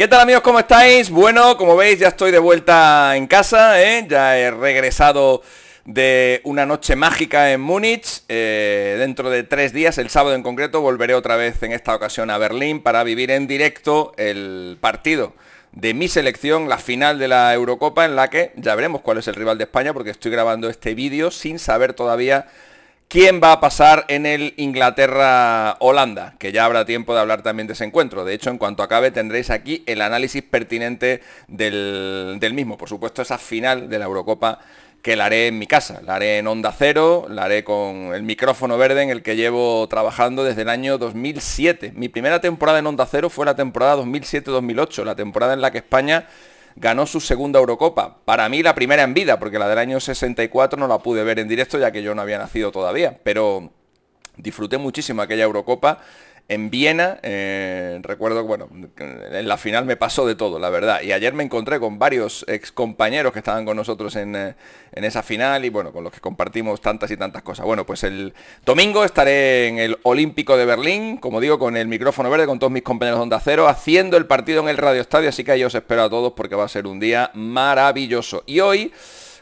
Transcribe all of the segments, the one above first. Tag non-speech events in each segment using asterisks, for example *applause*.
¿Qué tal amigos? ¿Cómo estáis? Bueno, como veis ya estoy de vuelta en casa, ¿eh? ya he regresado de una noche mágica en Múnich. Eh, dentro de tres días, el sábado en concreto, volveré otra vez en esta ocasión a Berlín para vivir en directo el partido de mi selección, la final de la Eurocopa, en la que ya veremos cuál es el rival de España, porque estoy grabando este vídeo sin saber todavía quién va a pasar en el Inglaterra-Holanda, que ya habrá tiempo de hablar también de ese encuentro. De hecho, en cuanto acabe tendréis aquí el análisis pertinente del, mismo. Por supuesto, esa final de la Eurocopa que la haré en mi casa, la haré en Onda Cero, la haré con el micrófono verde en el que llevo trabajando desde el año 2007. Mi primera temporada en Onda Cero fue la temporada 2007-2008, la temporada en la que España ganó su segunda Eurocopa. Para mí la primera en vida, porque la del año 64 no la pude ver en directo ya que yo no había nacido todavía, pero disfruté muchísimo aquella Eurocopa en Viena, eh, recuerdo, bueno, en la final me pasó de todo, la verdad. Y ayer me encontré con varios ex compañeros que estaban con nosotros en, eh, en esa final y bueno, con los que compartimos tantas y tantas cosas. Bueno, pues el domingo estaré en el Olímpico de Berlín, como digo, con el micrófono verde, con todos mis compañeros de Onda Cero, haciendo el partido en el Radio Estadio, así que ahí os espero a todos porque va a ser un día maravilloso. Y hoy...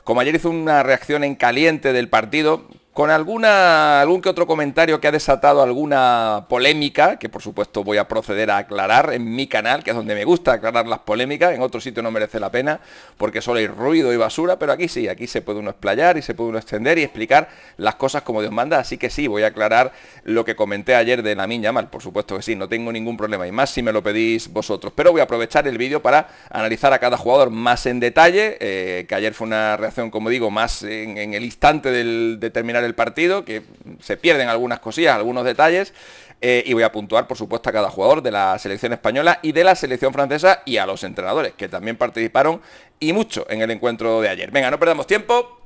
Como ayer hice una reacción en caliente del partido, con alguna, algún que otro comentario que ha desatado alguna polémica, que por supuesto voy a proceder a aclarar en mi canal, que es donde me gusta aclarar las polémicas, en otro sitio no merece la pena, porque solo hay ruido y basura, pero aquí sí, aquí se puede uno explayar y se puede uno extender y explicar las cosas como Dios manda, así que sí, voy a aclarar lo que comenté ayer de la mina mal, por supuesto que sí, no tengo ningún problema, y más si me lo pedís vosotros, pero voy a aprovechar el vídeo para analizar a cada jugador más en detalle, eh, que ayer fue una reacción, como digo, más en, el instante del, determinar el el partido, que se pierden algunas cosillas, algunos detalles. Eh, y voy a puntuar, por supuesto, a cada jugador de la selección española y de la selección francesa y a los entrenadores, que también participaron y mucho en el encuentro de ayer. Venga, no perdamos tiempo.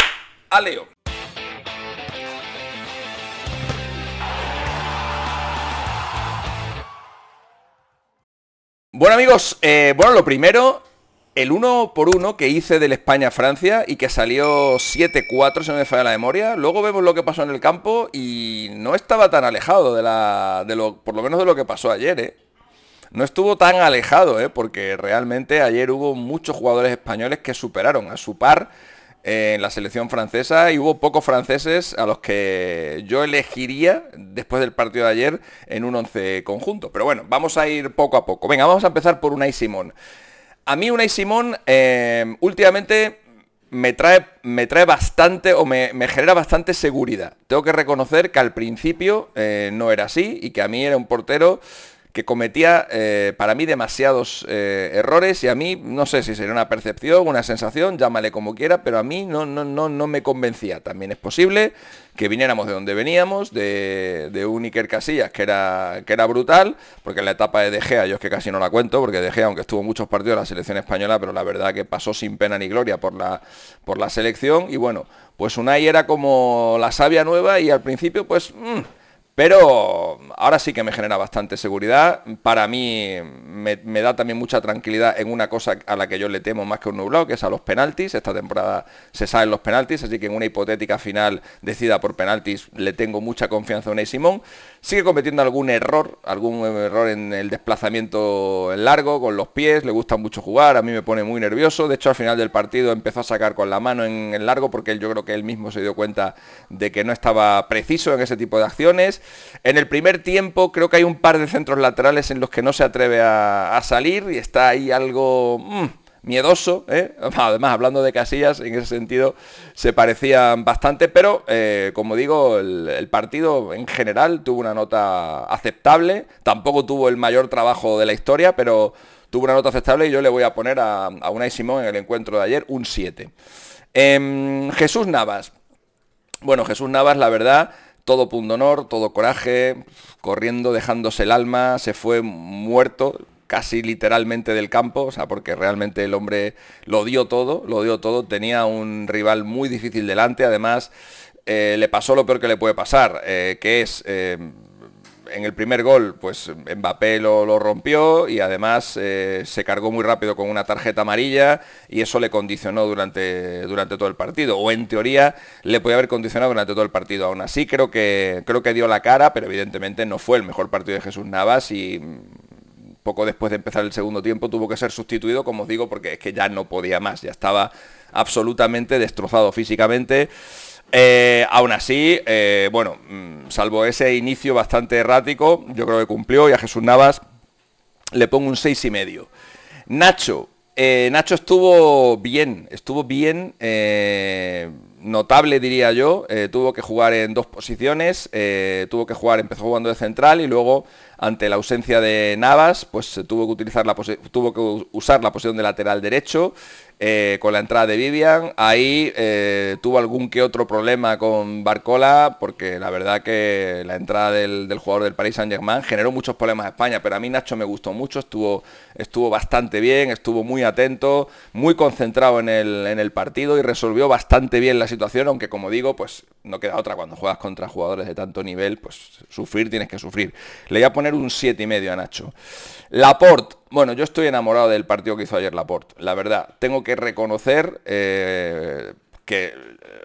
A Leo. Bueno amigos, eh, bueno, lo primero, el uno por uno que hice del España-Francia y que salió 7-4, no me falla la memoria. Luego vemos lo que pasó en el campo y no estaba tan alejado de la. De lo, por lo menos de lo que pasó ayer, ¿eh? No estuvo tan alejado, ¿eh? porque realmente ayer hubo muchos jugadores españoles que superaron a su par eh, en la selección francesa y hubo pocos franceses a los que yo elegiría después del partido de ayer en un once conjunto. Pero bueno, vamos a ir poco a poco. Venga, vamos a empezar por Unai Simón. A mí y Simón em, últimamente me trae, me trae bastante o me, genera bastante seguridad. Tengo que reconocer que al principio eh, no era así y que a mí era un portero que cometía eh, para mí demasiados eh, errores y a mí, no sé si sería una percepción, una sensación, llámale como quiera, pero a mí no, no, no, no me convencía. También es posible que viniéramos de donde veníamos, de, de un Iker Casillas que era, que era brutal, porque en la etapa de De Gea, yo es que casi no la cuento, porque De Gea, aunque estuvo muchos partidos de la selección española, pero la verdad que pasó sin pena ni gloria por la, por la selección y bueno, pues Unai era como la savia nueva y al principio pues... Mm, pero ahora sí que me genera bastante seguridad. Para mí me, da también mucha tranquilidad en una cosa a la que yo le temo más que un nublado, que es a los penaltis. Esta temporada se saben los penaltis, así que en una hipotética final decida por penaltis le tengo mucha confianza a Ney Simón. Sigue cometiendo algún error, algún error en el desplazamiento en largo, con los pies, le gusta mucho jugar, a mí me pone muy nervioso. De hecho, al final del partido empezó a sacar con la mano en el largo porque yo creo que él mismo se dio cuenta de que no estaba preciso en ese tipo de acciones. En el primer tiempo creo que hay un par de centros laterales en los que no se atreve a, salir y está ahí algo... Mm, miedoso, ¿eh? *laughs* además hablando de casillas, en ese sentido se parecían bastante, pero eh, como digo, el, partido en general tuvo una nota aceptable, tampoco tuvo el mayor trabajo de la historia, pero tuvo una nota aceptable y yo le voy a poner a, a Unai Simón en el encuentro de ayer un 7. Em, Jesús Navas. Bueno, Jesús Navas, la verdad, todo honor, todo coraje, corriendo, dejándose el alma, se fue muerto, casi literalmente del campo, o sea, porque realmente el hombre lo dio todo, lo dio todo, tenía un rival muy difícil delante, además eh, le pasó lo peor que le puede pasar, eh, que es... Eh, en el primer gol, pues Mbappé lo, rompió y además se cargó muy rápido con una tarjeta amarilla y eso le condicionó durante, durante todo el partido. O en teoría le podía haber condicionado durante todo el partido. Aún así creo que, creo que dio la cara, pero evidentemente no fue el mejor partido de Jesús Navas y poco después de empezar el segundo tiempo tuvo que ser sustituido, como os digo, porque es que ya no podía más, ya estaba absolutamente destrozado físicamente. Eh, aún así, eh, bueno, mm, salvo ese inicio bastante errático, yo creo que cumplió y a Jesús Navas le pongo un 6 y medio. Nacho, eh, Nacho estuvo bien, estuvo bien, notable diría yo, tuvo que jugar en dos posiciones, tuvo que jugar, empezó jugando de central y luego ante la ausencia de Navas, pues tuvo que, utilizar la tuvo que usar la posición de lateral derecho eh, con la entrada de Vivian. Ahí eh, tuvo algún que otro problema con Barcola, porque la verdad que la entrada del, jugador del Paris Saint-Germain generó muchos problemas a España, pero a mí Nacho me gustó mucho, estuvo, estuvo bastante bien, estuvo muy atento, muy concentrado en el, en el partido y resolvió bastante bien la situación, aunque como digo, pues no queda otra cuando juegas contra jugadores de tanto nivel, pues sufrir tienes que sufrir. Le voy a poner un 7 y medio a Nacho. Laporte, bueno, yo estoy enamorado del partido que hizo ayer Laporte, la verdad. Tengo que reconocer eh, que,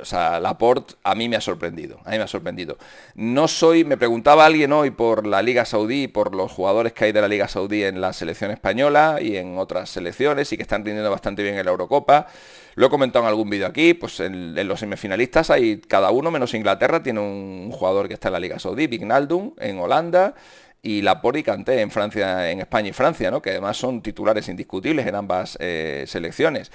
o sea, Laporte a mí me ha sorprendido, a mí me ha sorprendido. No soy, me preguntaba alguien hoy por la Liga Saudí, por los jugadores que hay de la Liga Saudí en la selección española y en otras selecciones y que están rindiendo bastante bien en la Eurocopa. Lo he comentado en algún vídeo aquí, pues en, los semifinalistas hay cada uno, menos Inglaterra, tiene un jugador que está en la Liga Saudí, Vignaldum, en Holanda, y la y en Francia, en España y Francia, ¿no? Que además son titulares indiscutibles en ambas eh, selecciones.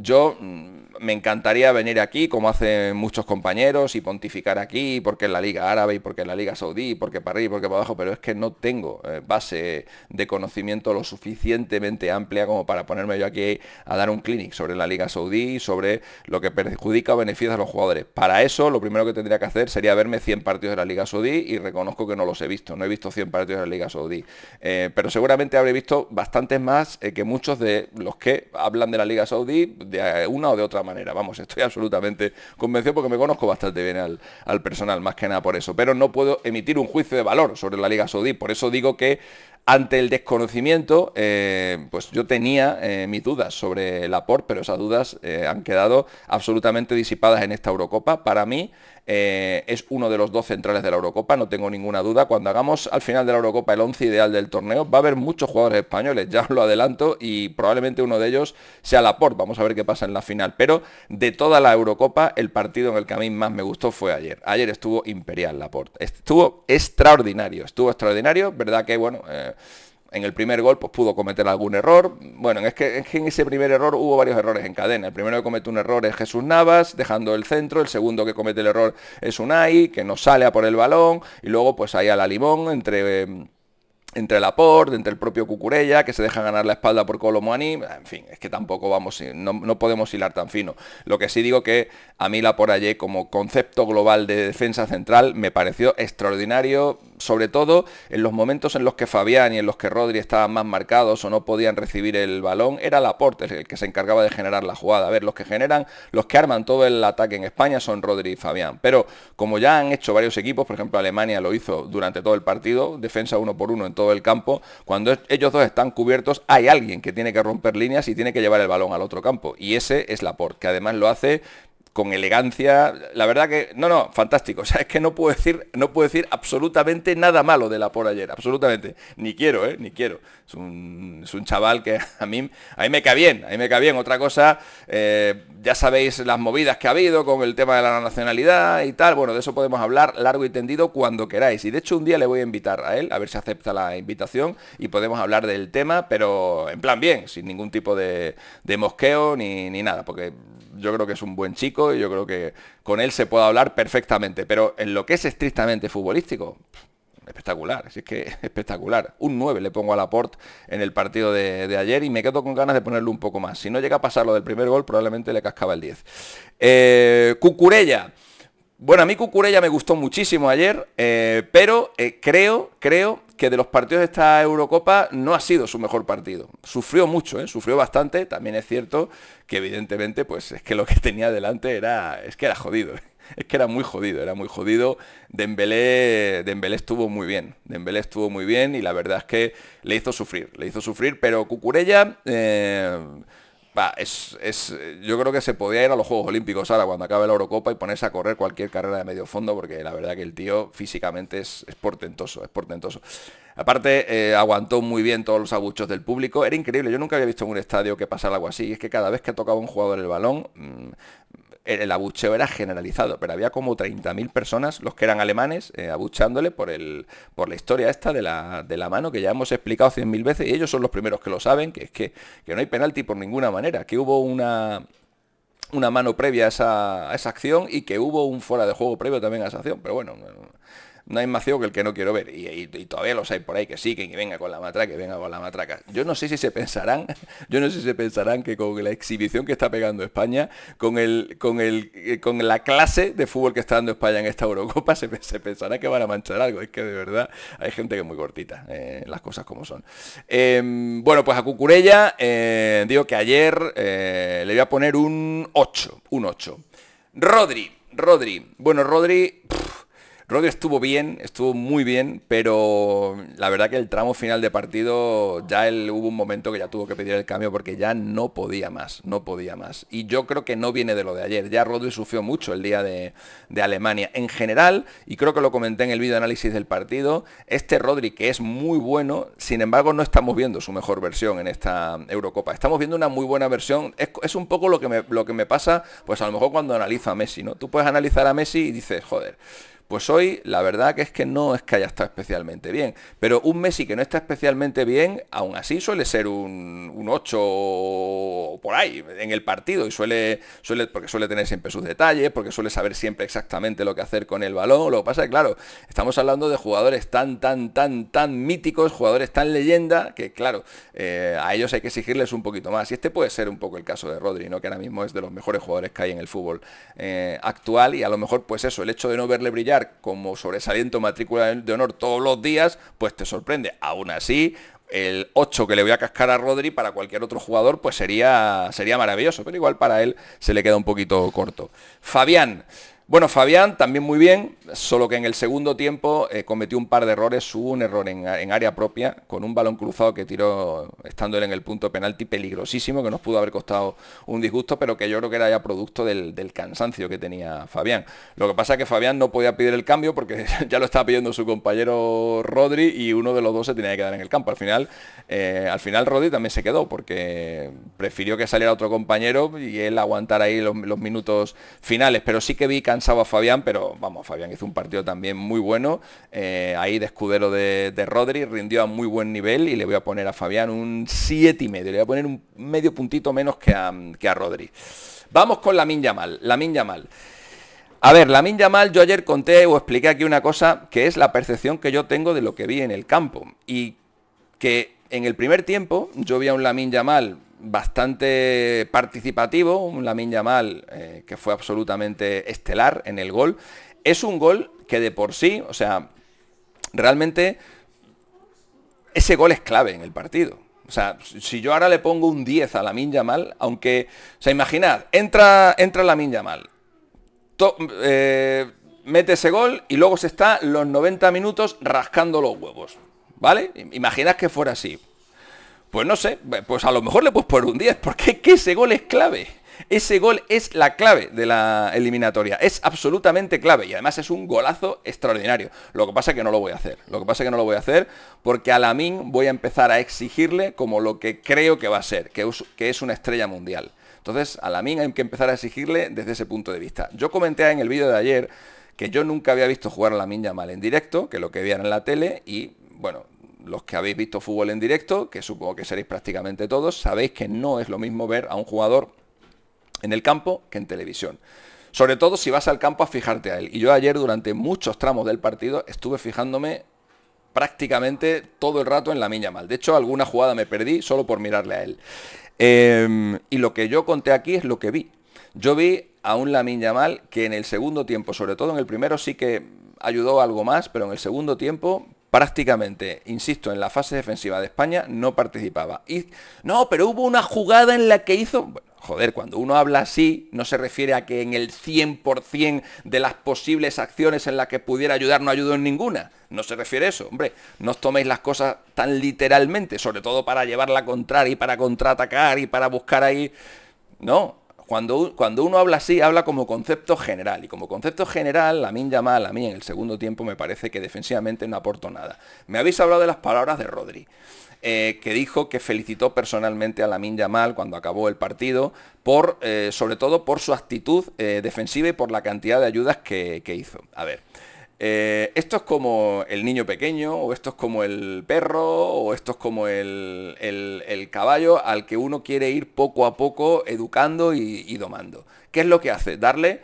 Yo mm, me encantaría venir aquí, como hacen muchos compañeros, y pontificar aquí, porque es la Liga Árabe, y porque es la Liga Saudí, Y porque para arriba, y porque para abajo, pero es que no tengo eh, base de conocimiento lo suficientemente amplia como para ponerme yo aquí a dar un clinic sobre la Liga Saudí, sobre lo que perjudica o beneficia a los jugadores. Para eso, lo primero que tendría que hacer sería verme 100 partidos de la Liga Saudí, y reconozco que no los he visto, no he visto 100 partidos de la Liga Saudí, eh, pero seguramente habré visto bastantes más eh, que muchos de los que hablan de la Liga Saudí de eh, una o de otra manera. Vamos, estoy *laughs* absolutamente convencido porque me conozco bastante bien al personal, más que nada por eso. Pero no puedo emitir un juicio de valor sobre la Liga Saudí. Por eso digo que ante el desconocimiento, eh, pues yo tenía eh, mis dudas sobre Laporte, pero esas dudas eh, han quedado absolutamente disipadas en esta Eurocopa. Para mí es uno de los dos centrales de la Eurocopa, no tengo ninguna duda. Cuando hagamos al final de la Eurocopa el 11 ideal del torneo, va a haber muchos jugadores españoles, ya os lo adelanto, y probablemente uno de ellos sea Laporte. Vamos a ver qué pasa en la final. Pero de toda la Eurocopa, el partido en el que a mí más me gustó fue ayer. Ayer estuvo imperial Laporte. Estuvo extraordinario, estuvo extraordinario. Verdad que, bueno en el primer gol pues, pudo cometer algún error. Bueno, es que, en ese primer error hubo varios errores en cadena. El primero que comete un error es Jesús Navas, dejando el centro. El segundo que comete el error es Unai, que no sale a por el balón. Y luego pues ahí a la limón entre... entre em, entre Laporte, entre el propio Cucurella, que se deja ganar la espalda por Colomani. en fin, es que tampoco vamos, no, no, podemos hilar tan fino. Lo que sí digo que a mí la por allí como concepto global de defensa central me pareció extraordinario, sobre todo en los momentos en los que Fabián y en los que Rodri estaban más marcados o no podían recibir el balón, era Laporte el que se encargaba de generar la jugada. A ver, los que generan, los que arman todo el ataque en España son Rodri y Fabián. Pero como ya han hecho varios equipos, por ejemplo Alemania lo hizo durante todo el partido, defensa uno por uno en todo el campo, cuando ellos dos están cubiertos hay alguien que tiene que romper líneas y tiene que llevar el balón al otro campo. Y ese es Laporte, que además lo hace con elegancia. La verdad que, no, no, fantástico. O sea, es que no puedo decir, no puedo decir absolutamente nada malo de la por ayer, absolutamente. Ni quiero, ¿eh? Ni quiero. Es un, es un chaval que a mí, a mí me cae bien, a mí me cae bien. Otra cosa, eh, ya sabéis las movidas que ha habido con el tema de la nacionalidad y tal. Bueno, de eso podemos hablar largo y tendido cuando queráis. Y de hecho un día le voy a invitar a él, a ver si acepta la invitación y podemos hablar del tema, pero en plan bien, sin ningún tipo de, de mosqueo ni, ni nada, porque yo creo que es un buen chico y yo creo que con él se puede hablar perfectamente. Pero en lo que es estrictamente futbolístico, espectacular, Así es que *laughs* espectacular. Un 9 le pongo a Laporte en el partido de, ayer y me quedo con ganas de ponerle un poco más. Si no llega a pasar lo del primer gol, probablemente le cascaba el 10. Eh, Cucurella. Bueno, a mí Cucurella me gustó muchísimo ayer, eh, pero eh, creo, creo que de los partidos de esta Eurocopa no ha sido su mejor partido. Sufrió mucho, ¿eh? sufrió bastante. También es cierto que evidentemente, pues es que lo que *laughs* tenía delante era, es que era jodido. ¿eh? Es que era muy jodido, era muy jodido. Dembélé, Dembélé estuvo muy bien, Dembélé estuvo muy bien y la verdad es que le hizo sufrir, le hizo sufrir, pero Cucurella... Eh, es, yo creo que se podía ir a los Juegos Olímpicos ahora cuando acabe la Eurocopa y ponerse a correr cualquier carrera de medio fondo, porque la verdad que el tío físicamente es, es portentoso, es portentoso. Aparte, eh, aguantó muy bien todos los abuchos del público. Era increíble. Yo nunca había visto en un estadio que pasara algo así. es que cada vez que tocaba un jugador el balón, mm, el abucheo era generalizado, pero había como 30.000 personas, los que eran alemanes, eh, abuchándole por, el, por la historia esta de la, de la mano, que ya hemos explicado 100.000 veces, y ellos son los primeros que lo saben, que es que, que no hay penalti por ninguna manera, que hubo una una mano previa a esa, a esa acción y que hubo un fuera de juego previo también a esa acción, pero bueno, no hay más ciego que el que no quiero ver. Y, todavía los hay por ahí que sí, que, venga con la matraca, que venga con la matraca. Yo no sé si se pensarán, *laughs* yo no sé si se pensarán que con la exhibición que está pegando España, con el, con el, eh, con la clase de fútbol que está dando España en esta Eurocopa, *laughs* se, pensará que van a manchar algo. Es que de verdad hay gente que es muy cortita, eh, las cosas como son. Em, bueno, pues a Cucurella, eh, digo que ayer le voy a poner un 8, un 8. Rodri, Rodri. Bueno, Rodri... Rodri estuvo bien, estuvo muy bien, pero la verdad que el tramo final de partido ya él, hubo un momento que ya tuvo que pedir el cambio porque ya no podía más, no podía más. Y yo creo que no viene de lo de ayer, ya Rodri sufrió mucho el día de, Alemania. En general, y creo que lo comenté en el video análisis del partido, este Rodri que es muy bueno, sin embargo no estamos viendo su mejor versión en esta Eurocopa. Estamos viendo una muy buena versión, es, un poco lo que, lo que me pasa, pues a lo mejor cuando analizo a Messi, ¿no? Tú puedes analizar a Messi y dices, joder, pues hoy la verdad que es que no es que haya estado especialmente bien. Pero un Messi que no está especialmente bien, aún así suele ser un, 8 por ahí en el partido. Y suele, suele, porque suele tener siempre sus detalles, porque suele saber siempre exactamente lo que hacer con el balón. Lo que pasa es que, claro, estamos hablando de jugadores tan, tan, tan, tan míticos, jugadores tan leyenda, que claro, eh, a ellos hay que exigirles un poquito más. Y este puede ser un poco el caso de Rodri, Que ahora mismo es de los mejores jugadores que hay en el fútbol eh, actual. Y a lo mejor, pues eso, el hecho de no verle brillar como sobresaliente matrícula de honor todos los días, pues te sorprende. Aún así, el 8 que le voy a cascar a Rodri para cualquier otro jugador, pues sería, sería maravilloso, pero igual para él se le queda un poquito corto. Fabián, bueno, Fabián también muy bien, solo que en el segundo tiempo eh, cometió un par de errores, hubo un error en, área propia con un balón cruzado que tiró estando él en el punto penalti peligrosísimo, que nos pudo haber costado un disgusto, pero que yo creo que era ya producto del, cansancio que tenía Fabián. Lo que pasa es que Fabián no podía pedir el cambio porque *laughs* ya lo estaba pidiendo su compañero Rodri y uno de los dos se tenía que quedar en el campo. Al final, eh, al final Rodri también se quedó porque prefirió que saliera otro compañero y él aguantara ahí los, los minutos finales, pero sí que vi que a Fabián, pero vamos, Fabián hizo un partido también muy bueno. Eh, ahí de escudero de, de, Rodri, rindió a muy buen nivel y le voy a poner a Fabián un 7 y medio. Le voy a poner un medio puntito menos que a, Rodri. Vamos con la Minya Mal, la Minya Mal. A ver, la Minya Mal, yo ayer conté o expliqué aquí una cosa que es la percepción que yo tengo de lo que vi en el campo. Y que en el primer tiempo yo vi a un Lamin Mal bastante participativo, ...la Lamin Mal... Eh, que fue absolutamente estelar en el gol. Es un gol que de por sí, o sea, realmente ese gol es clave en el partido. O sea, si yo ahora le pongo un 10 a la Minya Mal... aunque, o sea, imaginad, entra, entra la Yamal, eh, mete ese gol y luego se está los 90 minutos rascando los huevos, ¿vale? Imaginad que fuera así pues no sé, pues a lo mejor le puedes poner un 10, porque es que ese gol es clave. Ese gol es la clave de la eliminatoria, es absolutamente clave y además es un golazo extraordinario. Lo que pasa es que no lo voy a hacer, lo que pasa es que no lo voy a hacer porque a la Min voy a empezar a exigirle como lo que creo que va a ser, que es una estrella mundial. Entonces a Lamín hay que empezar a exigirle desde ese punto de vista. Yo comenté en el vídeo de ayer que yo nunca había visto jugar a Lamín mal en directo, que lo que veían en la tele y bueno, los que habéis visto fútbol en directo, que supongo que seréis prácticamente todos, sabéis que no es lo mismo ver a un jugador en el campo que en televisión. Sobre todo si vas al campo a fijarte a él. Y yo ayer durante muchos tramos del partido estuve fijándome prácticamente todo el rato en la miña mal. De hecho, alguna jugada me perdí solo por mirarle a él. Em, y lo que yo conté aquí es lo que vi. Yo vi a un Lamin Mal que en el segundo tiempo, sobre todo en el primero, sí que ayudó algo más, pero en el segundo tiempo prácticamente, insisto, en la fase defensiva de España no participaba. Y, no, pero hubo una jugada en la que hizo... joder, cuando uno habla así, no se refiere a que en el 100% de las posibles acciones en las que pudiera ayudar no ayudó en ninguna. No se refiere a eso. Hombre, no os toméis las cosas tan literalmente, sobre todo para llevarla a contraria y para contraatacar y para buscar ahí... No, cuando, uno habla así, habla como concepto general. Y como concepto general, la min mal a mí en el segundo tiempo me parece que defensivamente no aportó nada. Me habéis hablado de las palabras de Rodri, eh, que dijo que felicitó personalmente a la Lamin mal cuando acabó el partido, por, eh, sobre todo por su actitud eh, defensiva y por la cantidad de ayudas que, que hizo. A ver. Eh, esto es como el niño pequeño, o esto es como el perro, o esto es como el, caballo al que uno quiere ir poco a poco educando y, domando. ¿Qué es lo que hace? Darle,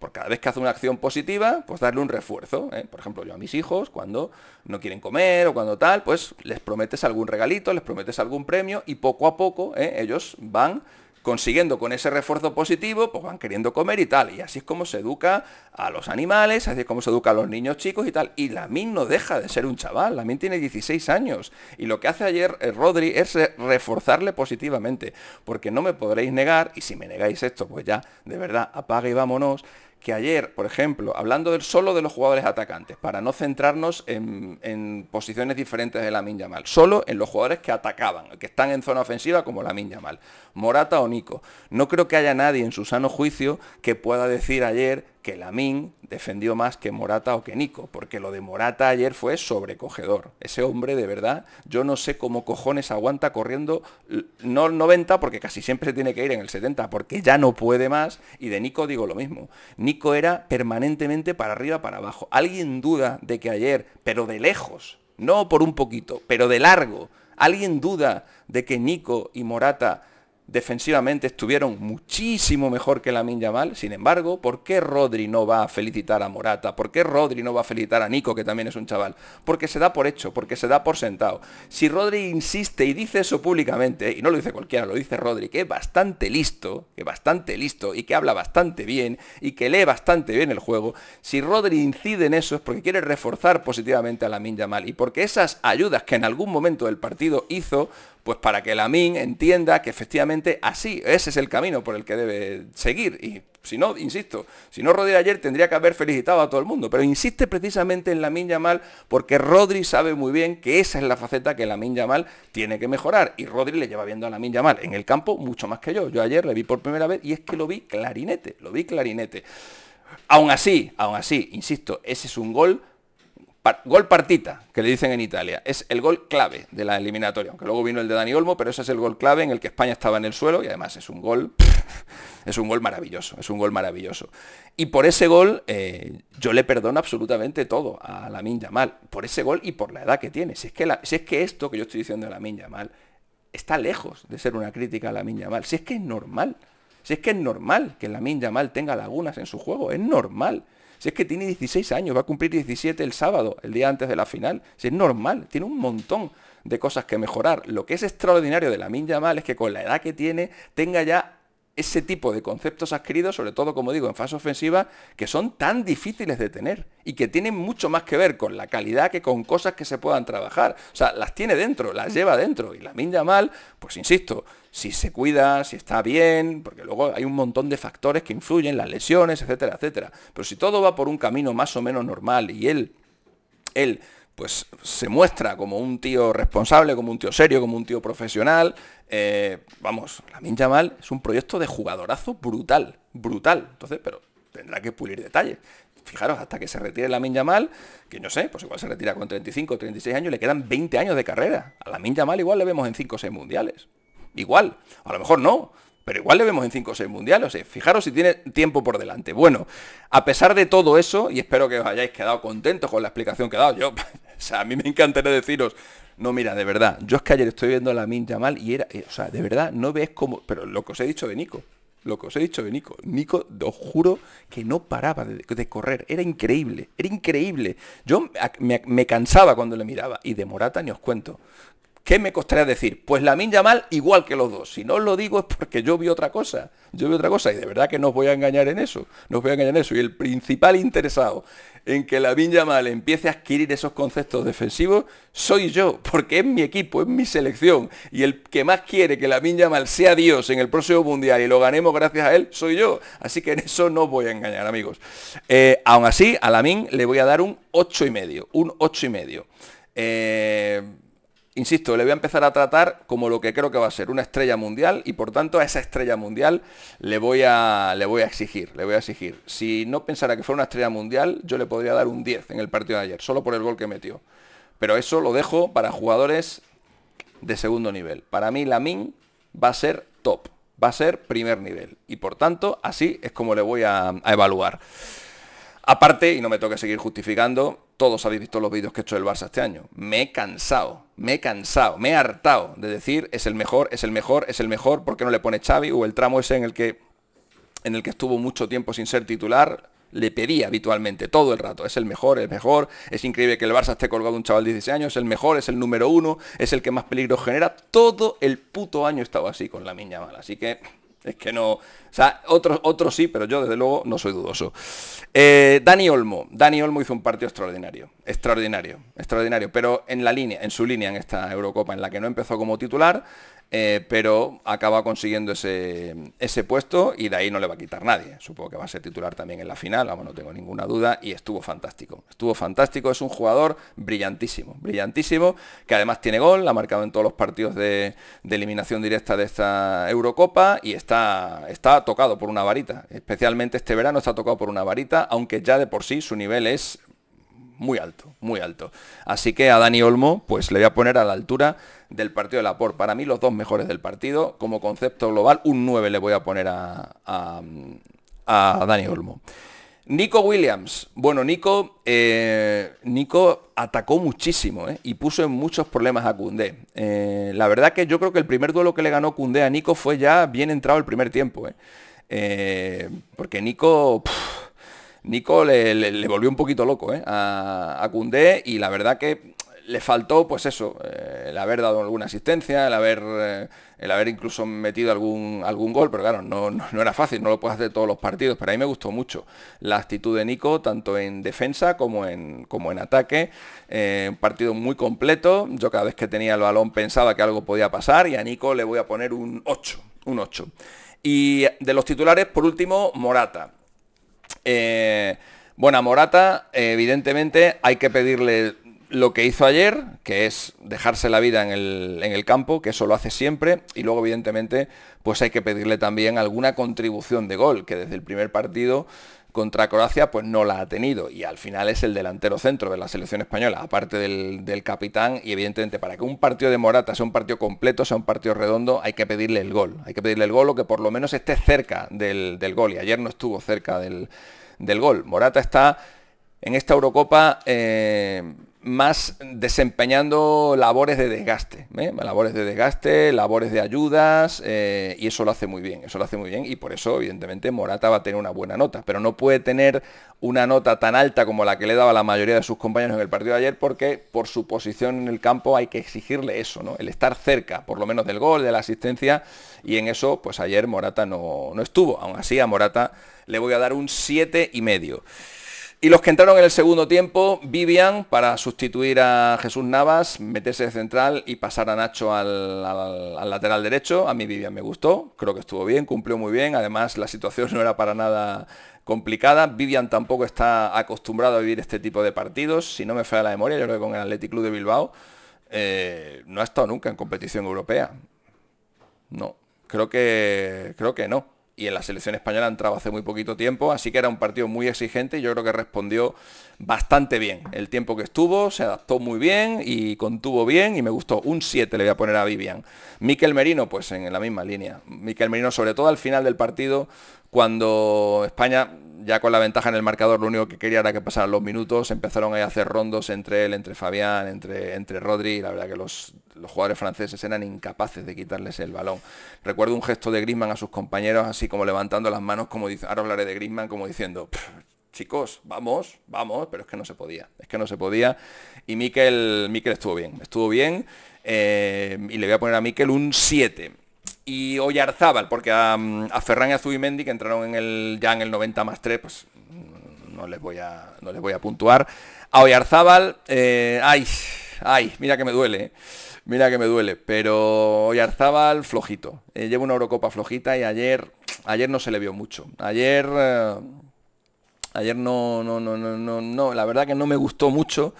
por cada vez que hace una acción positiva, pues darle un refuerzo. ¿eh? Por ejemplo, yo a mis hijos, cuando no quieren comer o cuando tal, pues les prometes algún regalito, les prometes algún premio y poco a poco ¿eh? ellos van consiguiendo con ese refuerzo positivo, pues van queriendo comer y tal. Y así es como se educa a los animales, así es como se educa a los niños chicos y tal. Y la Min no deja de ser un chaval, la Lamin tiene 16 años. Y lo que hace ayer eh, Rodri es reforzarle positivamente. Porque no me podréis negar, y si me negáis esto, pues ya, de verdad, apague y vámonos, que ayer, por ejemplo, hablando del solo de los jugadores atacantes, para no centrarnos en, posiciones diferentes de la mal, solo en los jugadores que atacaban, que están en zona ofensiva como la mal, Morata o Nico. No creo que haya nadie en su sano juicio que pueda decir ayer que Lamín defendió más que Morata o que Nico, porque lo de Morata ayer fue sobrecogedor. Ese hombre, de verdad, yo no sé cómo cojones aguanta corriendo, no el 90, porque casi siempre se tiene que ir en el 70, porque ya no puede más, y de Nico digo lo mismo. Nico era permanentemente para arriba, para abajo. ¿Alguien duda de que ayer, pero de lejos, no por un poquito, pero de largo, alguien duda de que Nico y Morata defensivamente estuvieron muchísimo mejor que la mal. Sin embargo, ¿por qué Rodri no va a felicitar a Morata? ¿Por qué Rodri no va a felicitar a Nico, que también es un chaval? Porque se da por hecho, porque se da por sentado. Si Rodri insiste y dice eso públicamente, y no lo dice cualquiera, lo dice Rodri, que es bastante listo, que es bastante listo y que habla bastante bien y que lee bastante bien el juego, si Rodri incide en eso es porque quiere reforzar positivamente a la mal y porque esas ayudas que en algún momento del partido hizo, pues para que la Min entienda que efectivamente así, ese es el camino por el que debe seguir. Y si no, insisto, si no Rodri ayer tendría que haber felicitado a todo el mundo, pero insiste precisamente en la Min Yamal porque Rodri sabe muy bien que esa es la faceta que la Min Yamal tiene que mejorar. Y Rodri le lleva viendo a la Min Yamal en el campo mucho más que yo. Yo ayer le vi por primera vez y es que lo vi clarinete, lo vi clarinete. Aún así, aún así, insisto, ese es un gol gol partita, que le dicen en Italia, es el gol clave de la eliminatoria, aunque luego vino el de Dani Olmo, pero ese es el gol clave en el que España estaba en el suelo y además es un gol, *laughs* es un gol maravilloso, es un gol maravilloso. Y por ese gol eh, yo le perdono absolutamente todo a la Minya Mal por ese gol y por la edad que tiene. Si es que, si es que esto que yo estoy diciendo de Minya Mal está lejos de ser una crítica a la Lamin Mal si es que es normal, si es que es normal que Lamin Mal tenga lagunas en su juego, es normal. Si es que tiene 16 años, va a cumplir 17 el sábado, el día antes de la final. Si es normal, tiene un montón de cosas que mejorar. Lo que es extraordinario de la Mal es que con la edad que tiene tenga ya ese tipo de conceptos adquiridos, sobre todo, como digo, en fase ofensiva, que son tan difíciles de tener y que tienen mucho más que ver con la calidad que con cosas que se puedan trabajar. O sea, las tiene dentro, las mm. lleva dentro. Y la Minja Mal, pues insisto, si se cuida, si está bien, porque luego hay un montón de factores que influyen, las lesiones, etcétera, etcétera. Pero si todo va por un camino más o menos normal y él, él, pues se muestra como un tío responsable, como un tío serio, como un tío profesional, eh, vamos, la Minja Mal es un proyecto de jugadorazo brutal, brutal. Entonces, pero tendrá que pulir detalles. Fijaros, hasta que se retire la mal que no sé, pues igual se retira con 35 o 36 años, le quedan 20 años de carrera. A la mal igual le vemos en 5 o 6 mundiales igual. A lo mejor no, pero igual le vemos en 5 o 6 mundiales. O sea, fijaros si tiene tiempo por delante. Bueno, a pesar de todo eso, y espero que os hayáis quedado contentos con la explicación que he dado, yo, *laughs* o sea, a mí me encantaría deciros, no, mira, de verdad, yo es que ayer estoy viendo la Minja mal y era, eh, o sea, de verdad, no ves cómo, pero lo que os he dicho de Nico, lo que os he dicho de Nico. Nico, os juro que no paraba de, correr. Era increíble, era increíble. Yo me, cansaba cuando le miraba. Y de Morata ni os cuento. ¿Qué me costaría decir? Pues la Min mal igual que los dos. Si no lo digo es porque yo vi otra cosa. Yo vi otra cosa y de verdad que no os voy a engañar en eso. No os voy a engañar en eso. Y el principal interesado en que la Min mal empiece a adquirir esos conceptos defensivos soy yo, porque es mi equipo, es mi selección. Y el que más quiere que la Min mal sea Dios en el próximo Mundial y lo ganemos gracias a él, soy yo. Así que en eso no os voy a engañar, amigos. Eh, aún así, a la Min le voy a dar un y medio Un y medio eh, insisto, le voy a empezar a tratar como lo que creo que va a ser, una estrella mundial, y por tanto a esa estrella mundial le voy a, le voy a exigir, le voy a exigir. Si no pensara que fuera una estrella mundial, yo le podría dar un 10 en el partido de ayer, solo por el gol que metió. Pero eso lo dejo para jugadores de segundo nivel. Para mí la min va a ser top, va a ser primer nivel. Y por tanto, así es como le voy a, evaluar. Aparte, y no me toca seguir justificando, todos habéis visto los vídeos que he hecho del Barça este año. Me he cansado, me he cansado, me he hartado de decir es el mejor, es el mejor, es el mejor, porque no le pone Xavi o el tramo ese en el que en el que estuvo mucho tiempo sin ser titular, le pedía habitualmente todo el rato, es el mejor, el mejor, es increíble que el Barça esté colgado un chaval de 16 años, es el mejor, es el número uno, es el que más peligro genera, todo el puto año he estado así con la miña mala, así que es que no. O sea, otros otro sí, pero yo desde luego no soy dudoso. Eh, Dani Olmo. Dani Olmo hizo un partido extraordinario. Extraordinario. Extraordinario. Pero en la línea, en su línea en esta Eurocopa, en la que no empezó como titular, eh, pero acaba consiguiendo ese, puesto y de ahí no le va a quitar nadie. Supongo que va a ser titular también en la final, vamos, no tengo ninguna duda, y estuvo fantástico. Estuvo fantástico, es un jugador brillantísimo, brillantísimo, que además tiene gol, la ha marcado en todos los partidos de, de, eliminación directa de esta Eurocopa y está, está tocado por una varita, especialmente este verano está tocado por una varita, aunque ya de por sí su nivel es muy alto, muy alto. Así que a Dani Olmo, pues le voy a poner a la altura del partido de la por. Para mí los dos mejores del partido, como concepto global, un 9 le voy a poner a, a, Dani Olmo. Nico Williams. Bueno, Nico, eh, Nico atacó muchísimo eh, y puso en muchos problemas a Cundé. Eh, la verdad que yo creo que el primer duelo que le ganó Cundé a Nico fue ya bien entrado el primer tiempo. porque Nico... Nico le, volvió un poquito loco ¿eh? a, Cundé y la verdad que le faltó, pues eso, eh, el haber dado alguna asistencia, el haber, eh, el haber incluso metido algún, algún gol, pero claro, no, no, era fácil, no lo puedes hacer todos los partidos, pero a mí me gustó mucho la actitud de Nico, tanto en defensa como en, como en ataque, un partido muy completo, yo cada vez que tenía el balón pensaba que algo podía pasar y a Nico le voy a poner un 8, un 8. Y de los titulares, por último, Morata. Eh, bueno, a Morata, evidentemente, hay que pedirle lo que hizo ayer, que es dejarse la vida en el, en el, campo, que eso lo hace siempre, y luego evidentemente pues hay que pedirle también alguna contribución de gol, que desde el primer partido contra Croacia pues no la ha tenido y al final es el delantero centro de la selección española, aparte del, capitán y evidentemente para que un partido de Morata sea un partido completo, sea un partido redondo, hay que pedirle el gol, hay que pedirle el gol o que por lo menos esté cerca del, gol y ayer no estuvo cerca del, gol. Morata está en esta Eurocopa... Eh, más desempeñando labores de desgaste, ¿eh? labores de desgaste, labores de ayudas, eh, y eso lo hace muy bien, eso lo hace muy bien, y por eso, evidentemente, Morata va a tener una buena nota, pero no puede tener una nota tan alta como la que le daba la mayoría de sus compañeros en el partido de ayer, porque por su posición en el campo hay que exigirle eso, ¿no? El estar cerca, por lo menos del gol, de la asistencia, y en eso, pues ayer Morata no, estuvo. Aún así, a Morata le voy a dar un 7,5. y medio. Y los que entraron en el segundo tiempo, Vivian para sustituir a Jesús Navas, meterse de central y pasar a Nacho al, lateral derecho. A mí Vivian me gustó, creo que estuvo bien, cumplió muy bien. Además, la situación *laughs* no era para nada complicada. Vivian tampoco está acostumbrado a vivir este tipo de partidos. Si no me falla la memoria, yo creo que con el Athletic Club de Bilbao eh, no ha estado nunca en competición europea. No, creo que, creo que no y en la selección española entraba hace muy poquito tiempo, así que era un partido muy exigente y yo creo que respondió bastante bien. El tiempo que estuvo, se adaptó muy bien y contuvo bien y me gustó. Un 7 le voy a poner a Vivian. Miquel Merino, pues en la misma línea. Miquel Merino, sobre todo al final del partido, cuando España ya con la ventaja en el marcador, lo único que quería era que pasaran los minutos. Empezaron a hacer rondos entre él, entre Fabián, entre, entre Rodri. la verdad que los, jugadores franceses eran incapaces de quitarles el balón. Recuerdo un gesto de Grisman a sus compañeros, así como levantando las manos, como dice, ahora hablaré de Grisman, como diciendo, chicos, vamos, vamos, pero es que no se podía, es que no se podía. Y Mikel, Mikel estuvo bien, estuvo bien. Eh, y le voy a poner a Mikel un 7 y Oyarzábal, porque a, mm, a, Ferran y a que entraron en el, ya en el 90 más 3, pues mm, no les voy a, no les voy a puntuar. A Oyarzábal, eh, ay, ay, mira que me duele, eh, mira que me duele, pero Oyarzábal flojito. Eh, lleva una Eurocopa flojita y ayer, ayer no se le vio mucho. Ayer... Eh, ayer no, no, no, no, no, no, la verdad que no me gustó mucho.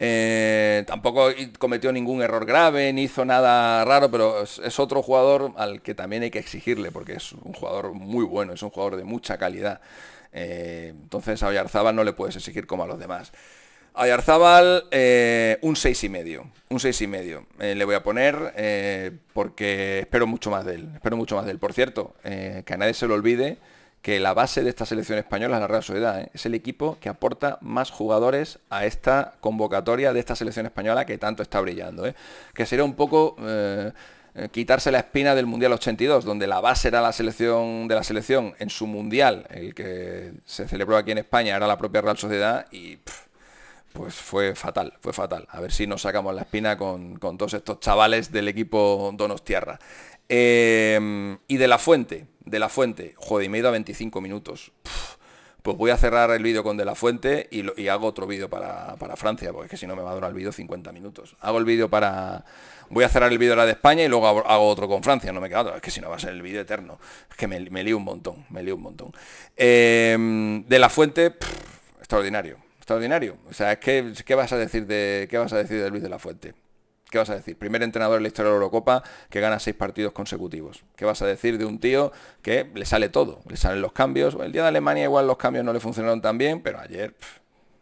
Eh, tampoco cometió ningún error grave, ni hizo nada raro, pero es, otro jugador al que también hay que exigirle, porque es un jugador muy bueno, es un jugador de mucha calidad. Eh, entonces a Ayarzábal no le puedes exigir como a los demás. Ayarzábal, eh, un 6 y medio. Un seis y medio. le voy a poner porque espero mucho más de él. Espero mucho más de él. Por cierto, que a nadie se lo olvide que la base de esta selección española es la Real Sociedad. ¿eh? Es el equipo que aporta más jugadores a esta convocatoria de esta selección española que tanto está brillando. ¿eh? Que sería un poco eh, quitarse la espina del Mundial 82, donde la base era la selección de la selección en su Mundial, el que se celebró aquí en España, era la propia Real Sociedad y pues fue fatal, fue fatal. A ver si nos sacamos la espina con, todos estos chavales del equipo Donostiarra. Em, y de la fuente, de la fuente, joder, y me he ido a 25 minutos. pues voy a cerrar el vídeo con de la fuente y, hago otro vídeo para, Francia, porque si no me va a durar el vídeo 50 minutos. Hago el vídeo para... Voy a cerrar el vídeo ahora de España y luego hago, otro con Francia, no me queda quedado, Es que si no va a ser el vídeo eterno. Es que me, lío un montón, me lío un montón. Em, de la fuente, extraordinario extraordinario. O sea, ¿qué, qué, vas a decir de, ¿qué vas a decir de Luis de la Fuente? ¿Qué vas a decir? Primer entrenador en la historia de la Eurocopa que gana seis partidos consecutivos. ¿Qué vas a decir de un tío que le sale todo? Le salen los cambios. El día de Alemania igual los cambios no le funcionaron tan bien, pero ayer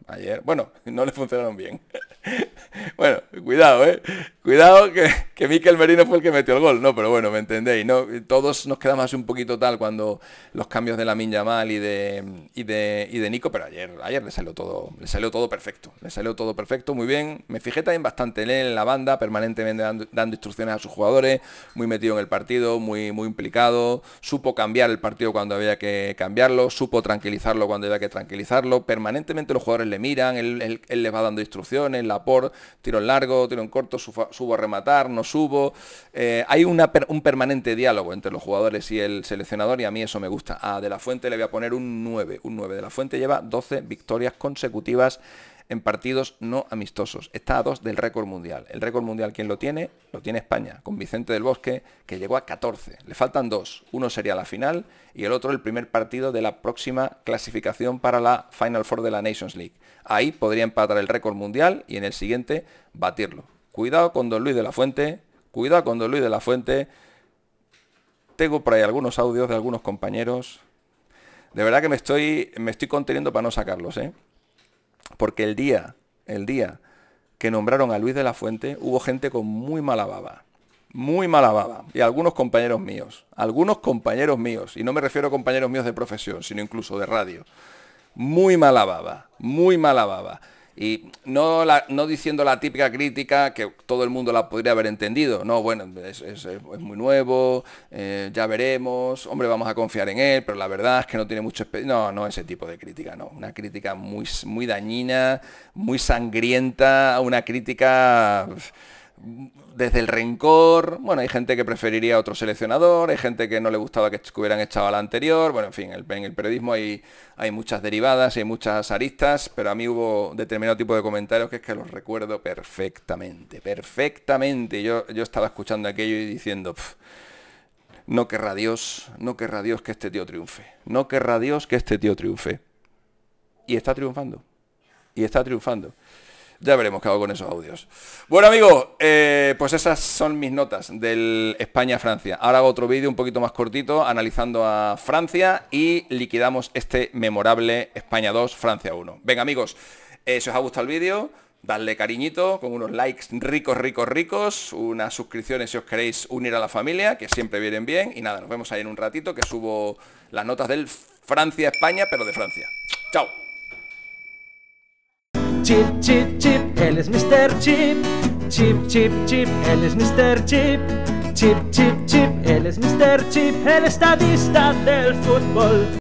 ayer. Bueno, *laughs* no le funcionaron bien. *laughs* bueno, cuidado, ¿eh? Cuidado que, que Miquel Merino fue el que metió el gol, ¿no? Pero bueno, me entendéis, ¿no? Todos nos quedamos un poquito tal cuando los cambios de la Minya Mal y de, y de, y de Nico, pero ayer, ayer le salió todo, le salió todo perfecto. Le salió todo perfecto, muy bien. Me fijé también bastante en en la banda, permanentemente dando, instrucciones a sus jugadores, muy metido en el partido, muy, muy implicado, supo cambiar el partido cuando había que cambiarlo, supo tranquilizarlo cuando había que tranquilizarlo, permanentemente los jugadores le miran, él, les va dando instrucciones, la por, tiro largo, tiro en corto, subo, a rematar, no subo. Eh, hay una, un permanente diálogo entre los jugadores y el seleccionador y a mí eso me gusta. A De La Fuente le voy a poner un 9, un 9. De La Fuente lleva 12 victorias consecutivas en partidos no amistosos. Está a dos del récord mundial. El récord mundial, ¿quién lo tiene? Lo tiene España, con Vicente del Bosque, que llegó a 14. Le faltan dos. Uno sería la final y el otro el primer partido de la próxima clasificación para la Final Four de la Nations League. Ahí podría empatar el récord mundial y en el siguiente batirlo. Cuidado con Don Luis de la Fuente, cuidado con Don Luis de la Fuente. Tengo por ahí algunos audios de algunos compañeros. De verdad que me estoy, me estoy conteniendo para no sacarlos, ¿eh? Porque el día, el día que nombraron a Luis de la Fuente, hubo gente con muy mala baba. Muy mala baba. Y algunos compañeros míos. Algunos compañeros míos. Y no me refiero a compañeros míos de profesión, sino incluso de radio. Muy mala baba. Muy mala baba. Y no, no diciendo la típica crítica que todo el mundo la podría haber entendido. No, bueno, es, muy nuevo, eh, ya veremos, hombre, vamos a confiar en él, pero la verdad es que no tiene mucho... No, no ese tipo de crítica, no. Una crítica muy, muy dañina, muy sangrienta, una crítica desde el rencor, bueno, hay gente que preferiría otro seleccionador, hay gente que no le gustaba que hubieran echado al anterior, bueno, en fin, en el periodismo hay, hay muchas derivadas, hay muchas aristas, pero a mí hubo determinado tipo de comentarios que es que los recuerdo perfectamente, perfectamente. Yo, yo estaba escuchando aquello y diciendo, no querrá Dios, no querrá Dios que este tío triunfe, no querrá Dios que este tío triunfe. Y está triunfando, y está triunfando. Ya veremos qué hago con esos audios. Bueno, amigos, eh, pues esas son mis notas del España-Francia. Ahora hago otro vídeo un poquito más cortito analizando a Francia y liquidamos este memorable España 2, Francia 1. Venga, amigos, eh, si os ha gustado el vídeo, dadle cariñito con unos likes ricos, ricos, ricos, unas suscripciones si os queréis unir a la familia, que siempre vienen bien. Y nada, nos vemos ahí en un ratito que subo las notas del Francia-España, pero de Francia. ¡Chao! Chip, chip, chip, él es Mr. Chip. Chip, chip, chip, él es Mr. Chip. Chip, chip, chip, él es Mr. Chip, el estadista del fútbol.